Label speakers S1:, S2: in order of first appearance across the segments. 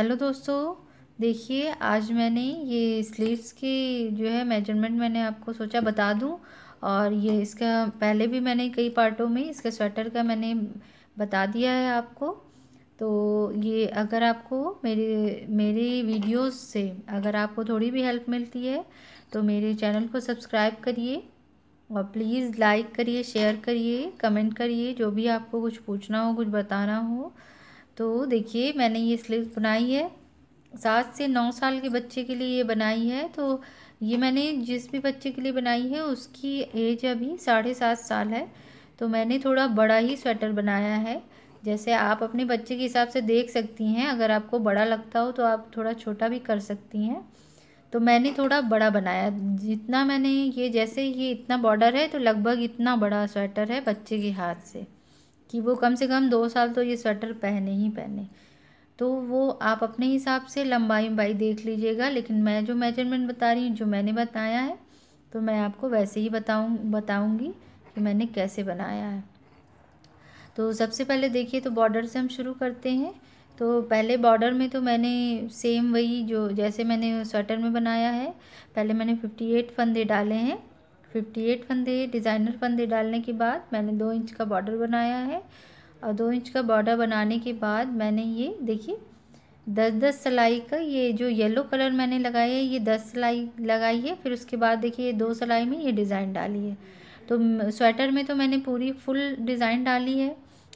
S1: hello दोस्तों देखिए आज मैंने ये स्लीव्स की जो है मेजरमेंट मैंने आपको सोचा बता दूं और ये इसका पहले भी मैंने कई पार्टों में इसके स्वेटर का मैंने बता दिया है आपको तो ये अगर आपको मेरे मेरी वीडियोस से अगर आपको थोड़ी भी हेल्प मिलती है तो मेरे चैनल को सब्सक्राइब करिए और प्लीज़ लाइक करिए शेयर करिए कमेंट करिए जो भी आपको कुछ पूछना हो कुछ बताना हो तो देखिए मैंने ये स्लीव बनाई है सात से नौ साल के बच्चे के लिए ये बनाई है तो ये मैंने जिस भी बच्चे के लिए बनाई है उसकी एज अभी साढ़े सात साल है तो मैंने थोड़ा बड़ा ही स्वेटर बनाया है जैसे आप अपने बच्चे के हिसाब से देख सकती हैं अगर आपको बड़ा लगता हो तो आप थोड़ा छोटा भी कर सकती हैं तो मैंने थोड़ा बड़ा बनाया जितना मैंने ये जैसे ये इतना बॉर्डर है तो लगभग इतना बड़ा स्वेटर है बच्चे के हाथ से कि वो कम से कम दो साल तो ये स्वेटर पहने ही पहने तो वो आप अपने हिसाब से लंबाई उम्बाई देख लीजिएगा लेकिन मैं जो मेजरमेंट बता रही हूँ जो मैंने बताया है तो मैं आपको वैसे ही बताऊँ बताऊँगी कि मैंने कैसे बनाया है तो सबसे पहले देखिए तो बॉर्डर से हम शुरू करते हैं तो पहले बॉर्डर में तो मैंने सेम वही जो जैसे मैंने स्वेटर में बनाया है पहले मैंने फिफ्टी एट फंदे डाले हैं फिफ्टी एट फंदे डिज़ाइनर फंदे डालने के बाद मैंने दो इंच का बॉर्डर बनाया है और दो इंच का बॉर्डर बनाने के बाद मैंने ये देखिए दस दस सिलाई का ये जो येलो कलर मैंने लगाया है ये दस सिलाई लगाई है फिर उसके बाद देखिए ये दो सिलाई में ये डिज़ाइन डाली है तो स्वेटर में तो मैंने पूरी फुल डिज़ाइन डाली है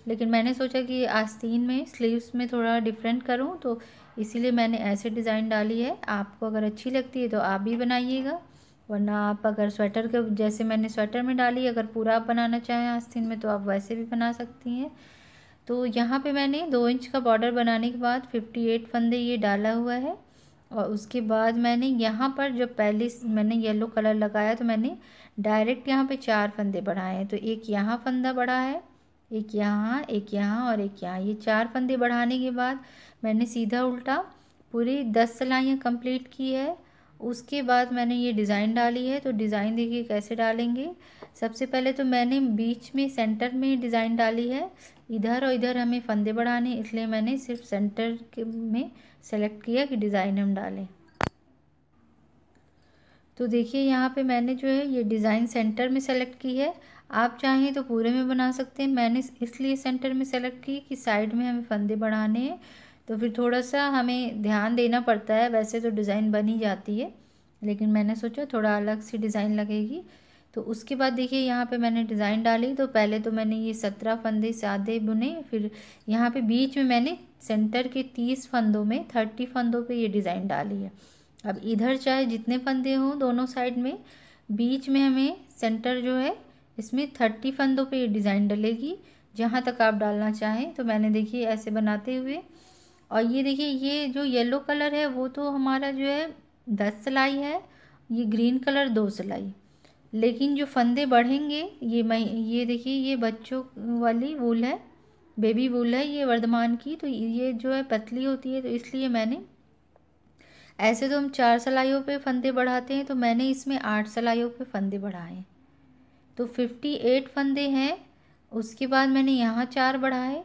S1: लेकिन मैंने सोचा कि आस्तीन में स्लीव्स में थोड़ा डिफरेंट करूँ तो इसीलिए मैंने ऐसे डिज़ाइन डाली है आपको अगर अच्छी लगती है तो आप भी बनाइएगा वरना आप अगर स्वेटर के जैसे मैंने स्वेटर में डाली अगर पूरा आप बनाना चाहें आस्तीन में तो आप वैसे भी बना सकती हैं तो यहाँ पे मैंने दो इंच का बॉर्डर बनाने के बाद फिफ्टी एट फंदे ये डाला हुआ है और उसके बाद मैंने यहाँ पर जब पहले मैंने येलो कलर लगाया तो मैंने डायरेक्ट यहाँ पे चार फंदे बढ़ाए हैं तो एक यहाँ फंदा बढ़ा है एक यहाँ एक यहाँ और एक यहाँ ये चार फंदे बढ़ाने के बाद मैंने सीधा उल्टा पूरी दस सिलाइयाँ कंप्लीट की है उसके बाद मैंने ये डिज़ाइन डाली है तो डिज़ाइन देखिए कैसे डालेंगे सबसे पहले तो मैंने बीच में सेंटर में डिज़ाइन डाली है इधर और इधर हमें फंदे बढ़ाने इसलिए मैंने सिर्फ सेंटर के में सेलेक्ट किया कि डिज़ाइन हम डालें तो देखिए यहाँ पे मैंने जो है ये डिज़ाइन सेंटर में सेलेक्ट की है आप चाहें तो पूरे में बना सकते हैं मैंने इसलिए सेंटर में सेलेक्ट की कि साइड में हमें फंदे बढ़ाने हैं तो फिर थोड़ा सा हमें ध्यान देना पड़ता है वैसे तो डिज़ाइन बन ही जाती है लेकिन मैंने सोचा थोड़ा अलग सी डिज़ाइन लगेगी तो उसके बाद देखिए यहाँ पे मैंने डिज़ाइन डाली तो पहले तो मैंने ये सत्रह फंदे सादे बुने फिर यहाँ पे बीच में मैंने सेंटर के तीस फंदों में थर्टी फंदों पे ये डिज़ाइन डाली है अब इधर चाहे जितने फंदे हों दोनों साइड में बीच में हमें सेंटर जो है इसमें थर्टी फंदों पे ये डिज़ाइन डलेगी जहाँ तक आप डालना चाहें तो मैंने देखिए ऐसे बनाते हुए और ये देखिए ये जो येलो कलर है वो तो हमारा जो है दस सिलाई है ये ग्रीन कलर दो सिलाई लेकिन जो फंदे बढ़ेंगे ये मैं ये देखिए ये बच्चों वाली वूल है बेबी वूल है ये वर्धमान की तो ये जो है पतली होती है तो इसलिए मैंने ऐसे तो हम चार सिलाइयों पे फंदे बढ़ाते हैं तो मैंने इसमें आठ सिलाइयों पे फंदे बढ़ाए तो फिफ्टी एट फंदे हैं उसके बाद मैंने यहाँ चार बढ़ाए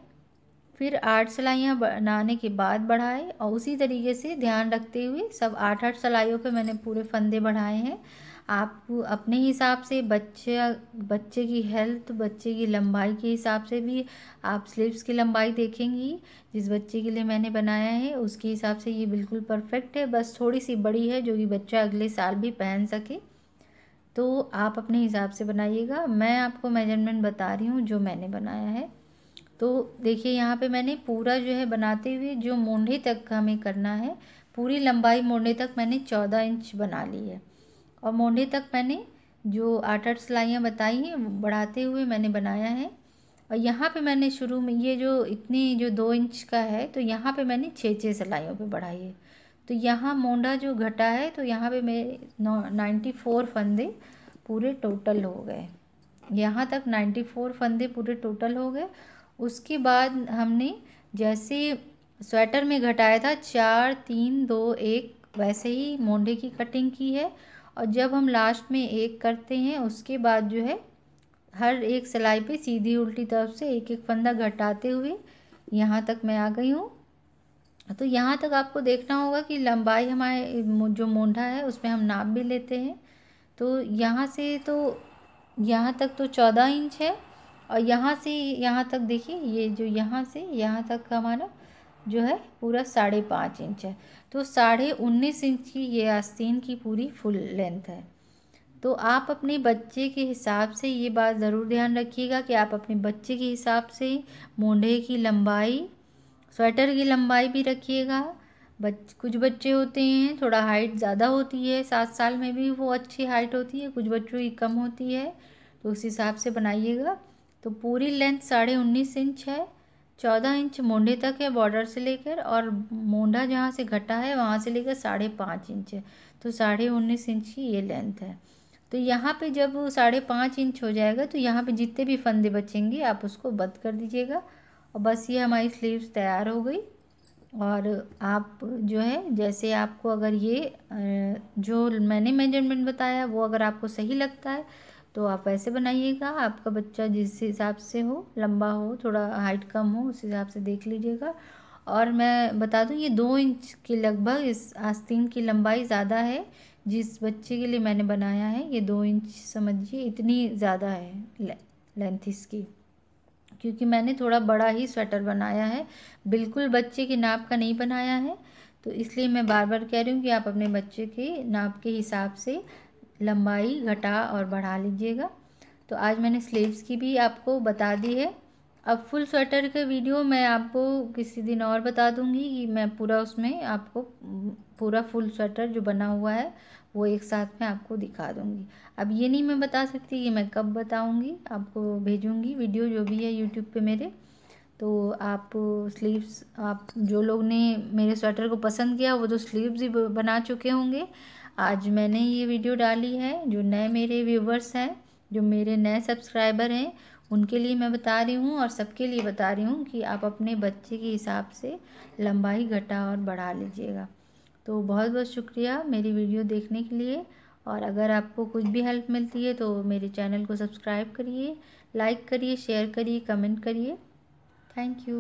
S1: फिर आठ सिलाइयाँ बनाने के बाद बढ़ाए और उसी तरीके से ध्यान रखते हुए सब आठ आठ सिलाइयों पे मैंने पूरे फंदे बढ़ाए हैं आप अपने हिसाब से बच्चे बच्चे की हेल्थ बच्चे की लंबाई के हिसाब से भी आप स्लीव्स की लंबाई देखेंगी जिस बच्चे के लिए मैंने बनाया है उसके हिसाब से ये बिल्कुल परफेक्ट है बस थोड़ी सी बड़ी है जो कि बच्चा अगले साल भी पहन सके तो आप अपने हिसाब से बनाइएगा मैं आपको मेजरमेंट बता रही हूँ जो मैंने बनाया है तो देखिए यहाँ पे मैंने पूरा जो है बनाते हुए जो मोढ़े तक हमें करना है पूरी लंबाई मोढ़े तक मैंने चौदह इंच बना ली है और मोढ़े तक मैंने जो आठ आठ सिलाइयाँ बताई हैं बढ़ाते हुए मैंने बनाया है और यहाँ पे मैंने शुरू में ये जो इतनी जो दो इंच का है तो यहाँ पे मैंने छः छः सिलाइयों पे बढ़ाई है तो यहाँ मोंडा जो घटा है तो यहाँ पे मेरे नाइन्टी फोर फंदे पूरे टोटल हो गए यहाँ तक नाइन्टी फोर फंदे पूरे टोटल हो गए उसके बाद हमने जैसे स्वेटर में घटाया था चार तीन दो एक वैसे ही मोंडे की कटिंग की है और जब हम लास्ट में एक करते हैं उसके बाद जो है हर एक सिलाई पे सीधी उल्टी तरफ से एक एक फंदा घटाते हुए यहाँ तक मैं आ गई हूँ तो यहाँ तक आपको देखना होगा कि लंबाई हमारे जो मोंडा है उसमें हम नाप भी लेते हैं तो यहाँ से तो यहाँ तक तो चौदह इंच है और यहाँ से यहाँ तक देखिए ये जो यहाँ से यहाँ तक हमारा जो है पूरा साढ़े पाँच इंच है तो साढ़े उन्नीस इंच की ये आस्तीन की पूरी फुल लेंथ है तो आप अपने बच्चे के हिसाब से ये बात ज़रूर ध्यान रखिएगा कि आप अपने बच्चे के हिसाब से मोढ़े की लंबाई स्वेटर की लंबाई भी रखिएगा बच कुछ बच्चे होते हैं थोड़ा हाइट ज़्यादा होती है सात साल में भी वो अच्छी हाइट होती है कुछ बच्चों की कम होती है तो उस हिसाब से बनाइएगा तो पूरी लेंथ साढ़े उन्नीस इंच है चौदह इंच मोंडे तक है बॉर्डर से लेकर और मोंडा जहाँ से घटा है वहाँ से लेकर साढ़े पाँच इंच है तो साढ़े उन्नीस इंच की ये लेंथ है तो यहाँ पे जब साढ़े पाँच इंच हो जाएगा तो यहाँ पे जितने भी फंदे बचेंगे आप उसको बंद कर दीजिएगा और बस ये हमारी स्लीव्स तैयार हो गई और आप जो है जैसे आपको अगर ये जो मैंने मेजरमेंट बताया वो अगर आपको सही लगता है तो आप वैसे बनाइएगा आपका बच्चा जिस हिसाब से हो लंबा हो थोड़ा हाइट कम हो उस हिसाब से देख लीजिएगा और मैं बता दूं ये दो इंच के लगभग इस आस्तीन की लंबाई ज़्यादा है जिस बच्चे के लिए मैंने बनाया है ये दो इंच समझिए इतनी ज़्यादा है लेंथ इसकी क्योंकि मैंने थोड़ा बड़ा ही स्वेटर बनाया है बिल्कुल बच्चे के नाप का नहीं बनाया है तो इसलिए मैं बार बार कह रही हूँ कि आप अपने बच्चे के नाप के हिसाब से लंबाई घटा और बढ़ा लीजिएगा तो आज मैंने स्लीव्स की भी आपको बता दी है अब फुल स्वेटर के वीडियो मैं आपको किसी दिन और बता दूंगी कि मैं पूरा उसमें आपको पूरा फुल स्वेटर जो बना हुआ है वो एक साथ में आपको दिखा दूंगी अब ये नहीं मैं बता सकती कि मैं कब बताऊंगी आपको भेजूंगी वीडियो जो भी है यूट्यूब पे मेरे तो आप स्लीव्स आप जो लोग ने मेरे स्वेटर को पसंद किया वो तो स्लीव्स ही बना चुके होंगे आज मैंने ये वीडियो डाली है जो नए मेरे व्यूवर्स हैं जो मेरे नए सब्सक्राइबर हैं उनके लिए मैं बता रही हूँ और सबके लिए बता रही हूँ कि आप अपने बच्चे के हिसाब से लंबाई घटा और बढ़ा लीजिएगा तो बहुत बहुत शुक्रिया मेरी वीडियो देखने के लिए और अगर आपको कुछ भी हेल्प मिलती है तो मेरे चैनल को सब्सक्राइब करिए लाइक करिए शेयर करिए कमेंट करिए थैंक यू